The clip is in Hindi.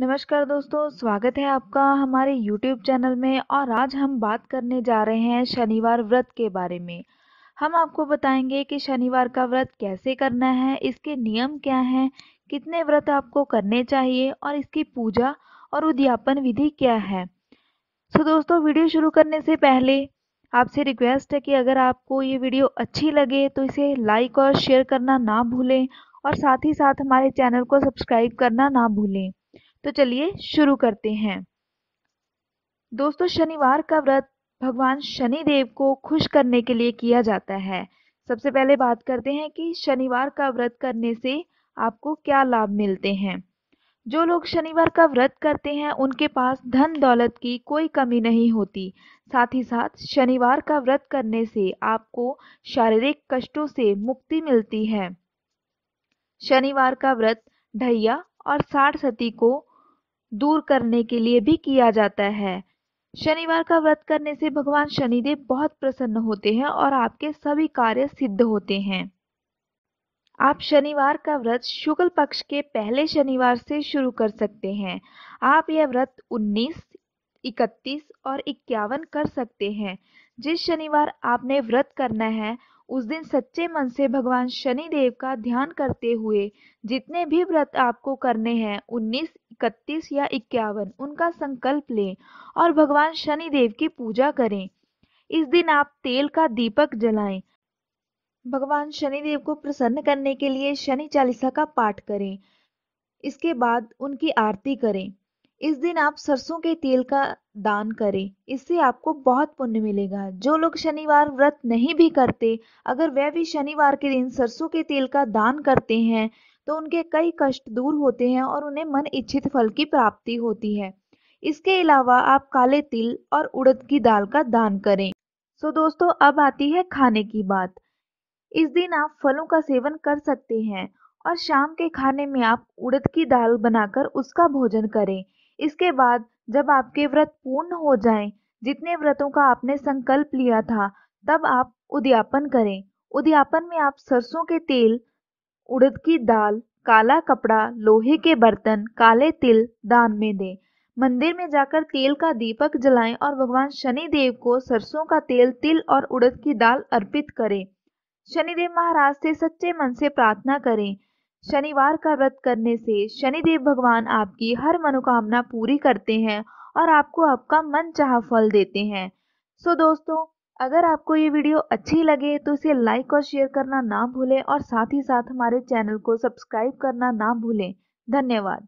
नमस्कार दोस्तों स्वागत है आपका हमारे YouTube चैनल में और आज हम बात करने जा रहे हैं शनिवार व्रत के बारे में हम आपको बताएंगे कि शनिवार का व्रत कैसे करना है इसके नियम क्या हैं कितने व्रत आपको करने चाहिए और इसकी पूजा और उद्यापन विधि क्या है सो तो दोस्तों वीडियो शुरू करने से पहले आपसे रिक्वेस्ट है कि अगर आपको ये वीडियो अच्छी लगे तो इसे लाइक और शेयर करना ना भूलें और साथ ही साथ हमारे चैनल को सब्सक्राइब करना ना भूलें तो चलिए शुरू करते हैं दोस्तों शनिवार का व्रत भगवान शनि देव को खुश करने के लिए किया जाता है सबसे पहले बात करते हैं कि शनिवार का व्रत करने से आपको क्या लाभ मिलते हैं जो लोग शनिवार का व्रत करते हैं उनके पास धन दौलत की कोई कमी नहीं होती साथ ही साथ शनिवार का व्रत करने से आपको शारीरिक कष्टों से मुक्ति मिलती है शनिवार का व्रत ढैया और साठ सती को दूर करने के लिए भी किया जाता है शनिवार का व्रत करने से भगवान शनिदेव बहुत प्रसन्न होते हैं और आपके सभी कार्य सिद्ध होते हैं आप शनिवार का व्रत शुक्ल पक्ष के पहले शनिवार से शुरू कर सकते हैं आप यह व्रत 19, 31 और इक्यावन कर सकते हैं जिस शनिवार आपने व्रत करना है उस दिन सच्चे मन से भगवान शनि देव का ध्यान करते हुए जितने भी व्रत आपको करने हैं 19, इकतीस या इक्यावन उनका संकल्प लें और भगवान शनि देव की पूजा करें इस दिन आप तेल का दीपक जलाएं भगवान देव को प्रसन्न करने के लिए शनि चालीसा का पाठ करें इसके बाद उनकी आरती करें इस दिन आप सरसों के तेल का दान करें इससे आपको बहुत पुण्य मिलेगा जो लोग शनिवार व्रत नहीं भी करते अगर वह भी शनिवार के दिन सरसों के तेल का दान करते हैं तो उनके कई कष्ट दूर होते हैं और उन्हें मन इच्छित फल की प्राप्ति होती है इसके अलावा आप काले तिल और उड़द की दाल का दान करें सो दोस्तों अब आती है खाने की बात इस दिन आप फलों का सेवन कर सकते हैं और शाम के खाने में आप उड़द की दाल बनाकर उसका भोजन करें इसके बाद जब आपके व्रत पूर्ण हो जाएं, जितने व्रतों का आपने संकल्प लिया था तब आप उद्यापन करें उद्यापन में आप सरसों के तेल उड़द की दाल काला कपड़ा लोहे के बर्तन काले तिल दान में दें मंदिर में जाकर तेल का दीपक जलाएं और भगवान शनिदेव को सरसों का तेल तिल और उड़द की दाल अर्पित करें शनिदेव महाराज से सच्चे मन से प्रार्थना करें शनिवार का व्रत करने से शनिदेव भगवान आपकी हर मनोकामना पूरी करते हैं और आपको आपका मन चाह फल देते हैं सो दोस्तों अगर आपको ये वीडियो अच्छी लगे तो इसे लाइक और शेयर करना ना भूलें और साथ ही साथ हमारे चैनल को सब्सक्राइब करना ना भूलें धन्यवाद